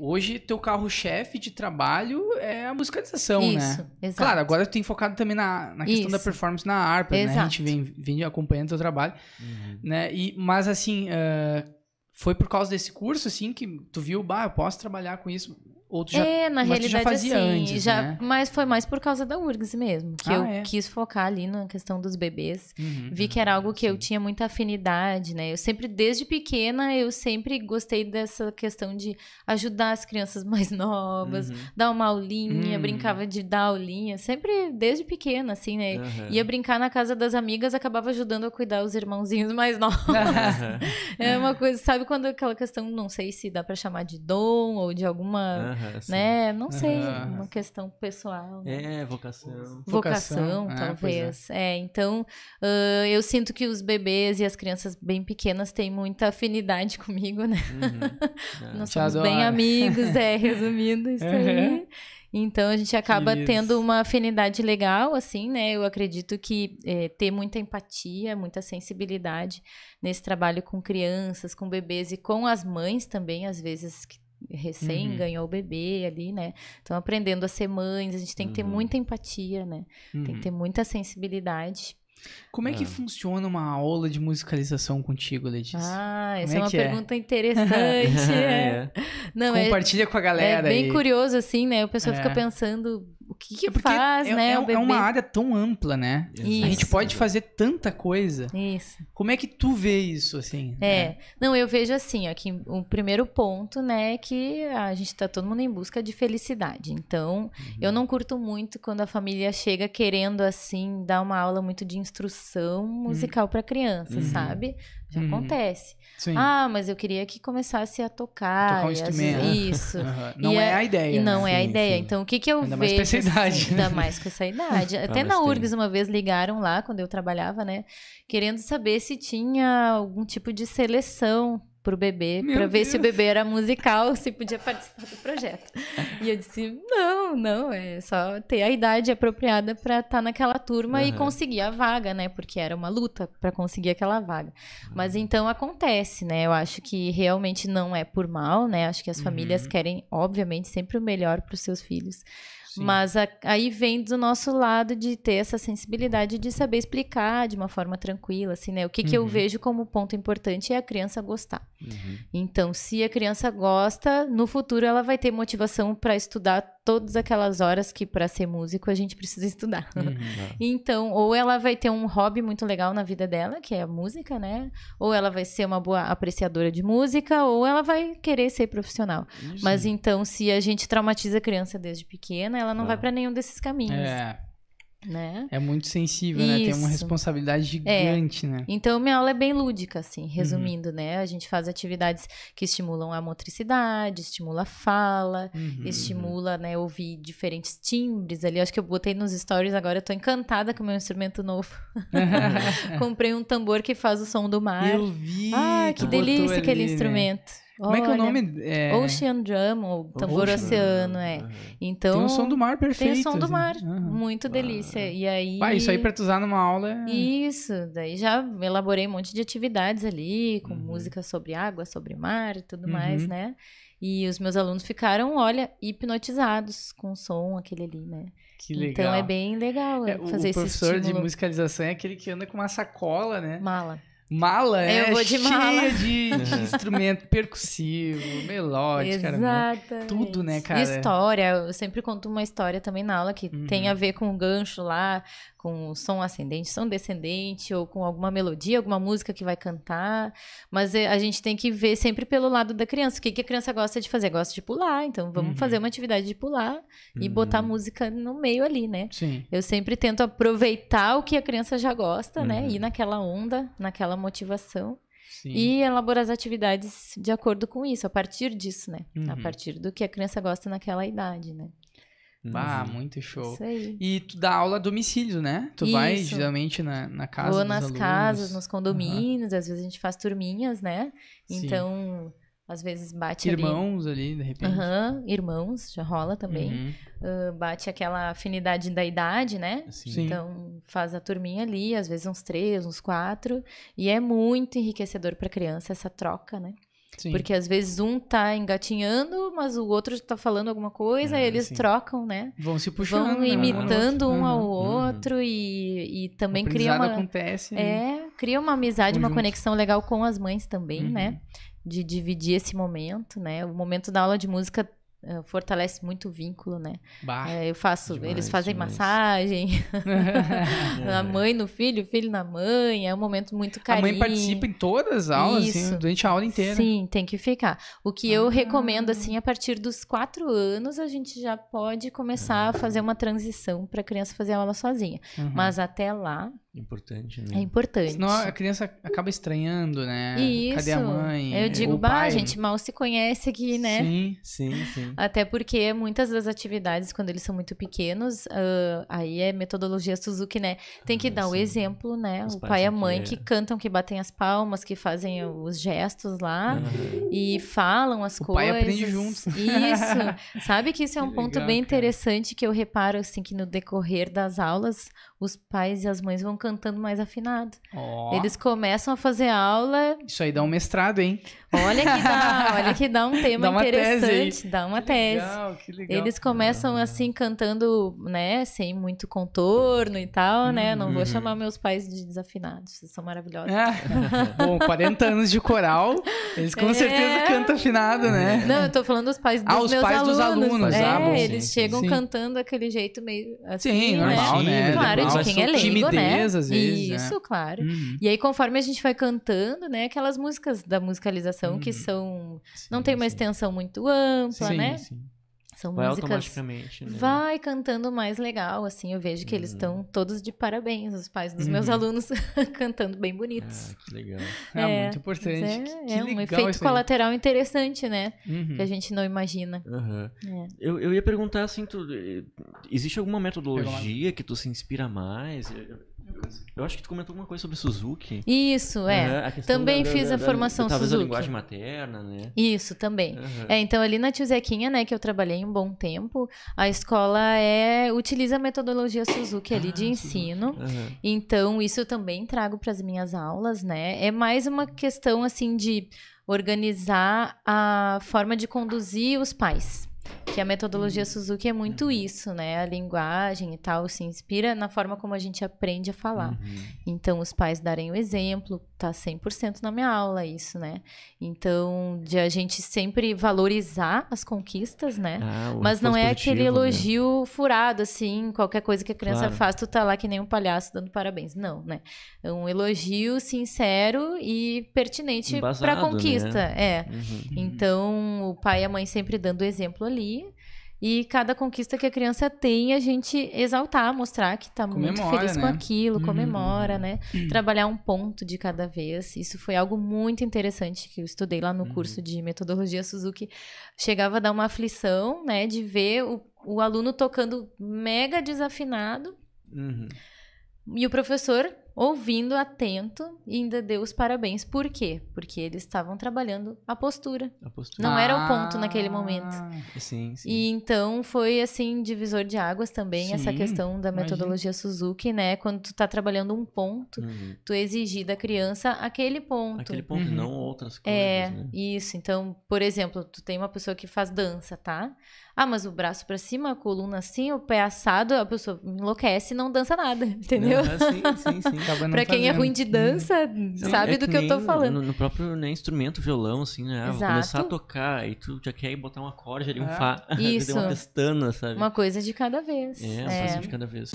Hoje, teu carro-chefe de trabalho é a musicalização, né? Isso, né? Exato. Claro, agora tu tem focado também na, na questão Isso. da performance na harpa, exato. né? A gente vem, vem acompanhando teu trabalho, uhum. né? E, mas, assim, uh, foi por causa desse curso, assim, que tu viu, bah, eu posso trabalhar com isso. Ou tu já, é, na realidade, já fazia assim, antes, já, né? mas foi mais por causa da URGS mesmo, que ah, eu é. quis focar ali na questão dos bebês. Uhum, Vi que era uhum, algo que sim. eu tinha muita afinidade, né? Eu sempre, desde pequena, eu sempre gostei dessa questão de ajudar as crianças mais novas, uhum. dar uma aulinha, uhum. brincava de dar aulinha, sempre desde pequena, assim, né? Ia brincar na casa das amigas, acabava ajudando a cuidar os irmãozinhos mais novos. é uma coisa, sabe quando aquela questão, não sei se dá para chamar de dom ou de alguma Uhum, né? Não sei, uhum. uma questão pessoal. Né? É, vocação. Vocação, vocação é, talvez. É, é. é então uh, eu sinto que os bebês e as crianças bem pequenas têm muita afinidade comigo, né? Uhum. Nós somos adoro. bem é. amigos, é, resumindo isso aí. Então a gente acaba Isso. tendo uma afinidade legal, assim, né? Eu acredito que é, ter muita empatia, muita sensibilidade nesse trabalho com crianças, com bebês e com as mães também, às vezes que recém uhum. ganhou o bebê ali, né? Estão aprendendo a ser mães, a gente tem que ter uhum. muita empatia, né? Uhum. Tem que uhum. ter muita sensibilidade. Como é que ah. funciona uma aula de musicalização contigo, Letícia? Ah, essa é, é, uma é? pergunta é? interessante. é. Não, é Compartilha com a galera. É bem aí. curioso, assim, né? O pessoal fica é. pensando que, que é faz, é, né? É, é, uma área tão ampla, né? Isso. A gente pode fazer tanta coisa. Isso. Como é que tu vê isso, assim? É. Né? Não, eu vejo assim, ó, que o primeiro ponto, né, é que a gente tá todo mundo em busca de felicidade. Então, uhum. eu não curto muito quando a família chega querendo, assim, dar uma aula muito de instrução musical uhum. para criança, uhum. sabe? Já uhum. acontece. Sim. Ah, mas eu queria que começasse a tocar. Tocar um instrumento. Isso. Uhum. Não é, é, a ideia. E não né? é a ideia. Sim. Então, o que que eu ainda vejo... Assim? Ainda mais com essa idade. Assim, ainda mais com essa idade. Até na URGS, uma vez, ligaram lá, quando eu trabalhava, né? Querendo saber se tinha algum tipo de seleção pro bebê para ver se o bebê era musical, se podia participar do projeto. E eu disse: "Não, não, é só ter a idade apropriada para estar tá naquela turma uhum. e conseguir a vaga, né? Porque era uma luta para conseguir aquela vaga. Mas uhum. então acontece, né? Eu acho que realmente não é por mal, né? Acho que as famílias uhum. querem, obviamente, sempre o melhor para os seus filhos. Mas a, aí vem do nosso lado de ter essa sensibilidade de saber explicar de uma forma tranquila, assim, né? O que, uhum. que eu uhum. vejo como ponto importante é a criança gostar. Uhum. Então, se a criança gosta, no futuro ela vai ter motivação para estudar todas aquelas horas que para ser músico a gente precisa estudar. Uhum. então, ou ela vai ter um hobby muito legal na vida dela, que é a música, né? Ou ela vai ser uma boa apreciadora de música, ou ela vai querer ser profissional. Isso. Mas então, se a gente traumatiza a criança desde pequena, ela não ah. vai para nenhum desses caminhos. É. Né? É muito sensível, Isso. né? Tem uma responsabilidade é. gigante, é. né? Então, minha aula é bem lúdica, assim, uhum. resumindo, uhum. né? A gente faz atividades que estimulam a motricidade, estimula a fala, uhum. estimula, né, ouvir diferentes timbres ali. Acho que eu botei nos stories agora, eu tô encantada com o meu instrumento novo. Comprei um tambor que faz o som do mar. Eu vi! Ah, que delícia aquele ali, né? instrumento. Como Olha, é que é o nome? É... Ocean Drum, ou tambor Ocean. oceano, é. Então, tem o som do mar perfeito. Tem o som do assim. mar, muito delícia. E aí... Ah, isso aí pra tu usar numa aula... É... Isso, daí já elaborei um monte de atividades ali, com uhum. música sobre água, sobre mar e tudo mais, uhum. né? E os meus alunos ficaram, olha, hipnotizados com o som aquele ali, né? Que legal. Então é bem legal é, é fazer esse O professor esse de musicalização é aquele que anda com uma sacola, né? Mala. Mala é eu né? de mala. de, é. instrumento percussivo, melódico, cara, tudo, né, cara? História, eu sempre conto uma história também na aula que uhum. tem a ver com o gancho lá, com o som ascendente, som descendente, ou com alguma melodia, alguma música que vai cantar. Mas é, a gente tem que ver sempre pelo lado da criança. O que, que a criança gosta de fazer? Gosta de pular, então vamos uhum. fazer uma atividade de pular uhum. e botar uhum. música no meio ali, né? Sim. Eu sempre tento aproveitar o que a criança já gosta, né? Uhum. Ir naquela onda, naquela motivação Sim. e elaborar as atividades de acordo com isso, a partir disso, né? Uhum. A partir do que a criança gosta naquela idade, né? Ah, uhum. muito show. Isso aí. E tu dá aula a domicílio, né? Tu isso. vai geralmente na, na casa Ou nas alunos. casas, nos condomínios, uhum. às vezes a gente faz turminhas, né? Então, Sim às vezes bate irmãos ali, ali de repente uhum, irmãos já rola também uhum. uh, bate aquela afinidade da idade né Sim. então faz a turminha ali às vezes uns três uns quatro e é muito enriquecedor para criança essa troca né Sim. Porque às vezes um tá engatinhando, mas o outro está falando alguma coisa, ah, eles sim. trocam, né? Vão se puxando. Vão né, imitando um ao outro, uhum. outro e, e também cria uma. acontece. Né? É, cria uma amizade, conjunto. uma conexão legal com as mães também, né? uhum. né? de dividir esse momento, né? O momento da aula de música uh, fortalece muito o vínculo, né? Bah, é, eu faço, demais, eles fazem demais. massagem na é. mãe, no filho, filho na mãe, é um momento muito carinho. A mãe participa em todas as aulas, assim, durante a aula inteira. Sim, tem que ficar. O que ah, eu recomendo, assim, a partir dos quatro anos, a gente já pode começar a fazer uma transição para a criança fazer a aula sozinha. Uhum. Mas até lá, Importante, né? É importante. Senão a criança acaba estranhando, né? Isso. Cadê a mãe? Eu digo, bah, pai? a gente mal se conhece aqui, né? Sim, sim, sim. Até porque muitas das atividades, quando eles são muito pequenos, uh, aí é metodologia Suzuki, né? Tem que ah, dar sim. o exemplo, né? Os o pai e a mãe que... É. que cantam, que batem as palmas, que fazem os gestos lá uhum. e falam as o coisas. O pai aprende juntos. Isso. Sabe que isso é um que ponto legal, bem cara. interessante que eu reparo, assim, que no decorrer das aulas, os pais e as mães vão cantando cantando mais afinado. Oh. Eles começam a fazer aula. Isso aí dá um mestrado, hein? Olha que dá, olha que dá um tema dá interessante, tese. dá uma tese. Que legal, que legal. Eles começam assim cantando, né, sem muito contorno e tal, hum. né? Não vou uhum. chamar meus pais de desafinados, vocês são maravilhosos. É. Bom, 40 anos de coral, eles com é. certeza cantam afinado, né? É. Não, eu tô falando dos pais dos ah, os meus pais alunos. Dos alunos. É, ah, eles sim, chegam sim. cantando aquele jeito meio assim, Sim, né? normal, né? Claro, normal. de quem é leigo, né? timidez, né? Às vezes, né? Isso, né? claro. Hum. E aí conforme a gente vai cantando, né, aquelas músicas da musicalização hum, que uhum. são. Sim, não tem uma extensão muito ampla, sim, né? Sim. São vai músicas. Automaticamente, né? Vai cantando mais legal, assim. Eu vejo que hum. eles estão uhum. todos de parabéns, os pais dos hum. meus uhum. alunos cantando bem bonitos. Ah, que legal. É, é muito importante. É, é um efeito colateral interessante, né? Uhum. Que a gente não imagina. Uhum. É. Eu, eu ia perguntar assim, tu, eh, existe alguma metodologia que tu se inspira mais? Eu, Assim. Eu acho que tu comentou alguma coisa sobre Suzuki. Isso, é. Uhum, também da, fiz da, a formação da, talvez Suzuki. Talvez a linguagem materna, né? Isso, também. Uhum. É, então, ali na Tiozequinha, né, que eu trabalhei um bom tempo, a escola é utiliza a metodologia Suzuki ali ah, de ensino. Uhum. Então, isso eu também trago para as minhas aulas, né? É mais uma questão, assim, de organizar a forma de conduzir os pais que a metodologia uhum. Suzuki é muito uhum. isso, né? A linguagem e tal se inspira na forma como a gente aprende a falar. Uhum. Então, os pais darem o exemplo, tá 100% na minha aula isso, né? Então, de a gente sempre valorizar as conquistas, né? Ah, Mas não é aquele elogio né? furado, assim, qualquer coisa que a criança claro. faz, tu tá lá que nem um palhaço dando parabéns. Não, né? É um elogio sincero e pertinente para a né? conquista. Né? É. Uhum. Então, o pai e a mãe sempre dando exemplo ali, e cada conquista que a criança tem, a gente exaltar, mostrar que está muito feliz né? com aquilo, comemora, uhum. né? Trabalhar um ponto de cada vez. Isso foi algo muito interessante que eu estudei lá no uhum. curso de metodologia Suzuki. Chegava a dar uma aflição, né? De ver o, o aluno tocando mega desafinado. Uhum. E o professor ouvindo atento e ainda deu os parabéns. Por quê? Porque eles estavam trabalhando a postura. A postura. Não ah, era o ponto ah, naquele momento. Sim, sim. E então foi assim divisor de águas também sim, essa questão da metodologia imagina. Suzuki, né? Quando tu tá trabalhando um ponto, uhum. tu exigir da criança aquele ponto. Aquele ponto, uhum. não outras é, coisas. É, né? isso. Então, por exemplo, tu tem uma pessoa que faz dança, tá? Ah, mas o braço para cima, a coluna assim, o pé assado, a pessoa enlouquece e não dança nada, entendeu? Não, sim, sim, sim acaba Pra quem é fazendo. é ruim de dança, sabe é do que, que eu tô falando. No, no próprio né, instrumento, violão, assim, né? Exato. Ah, vou começar a tocar e tu já quer botar uma corda ali, ah. um fá. Isso. uma pestana, sabe? Uma coisa de cada vez. É, uma é. coisa de cada vez.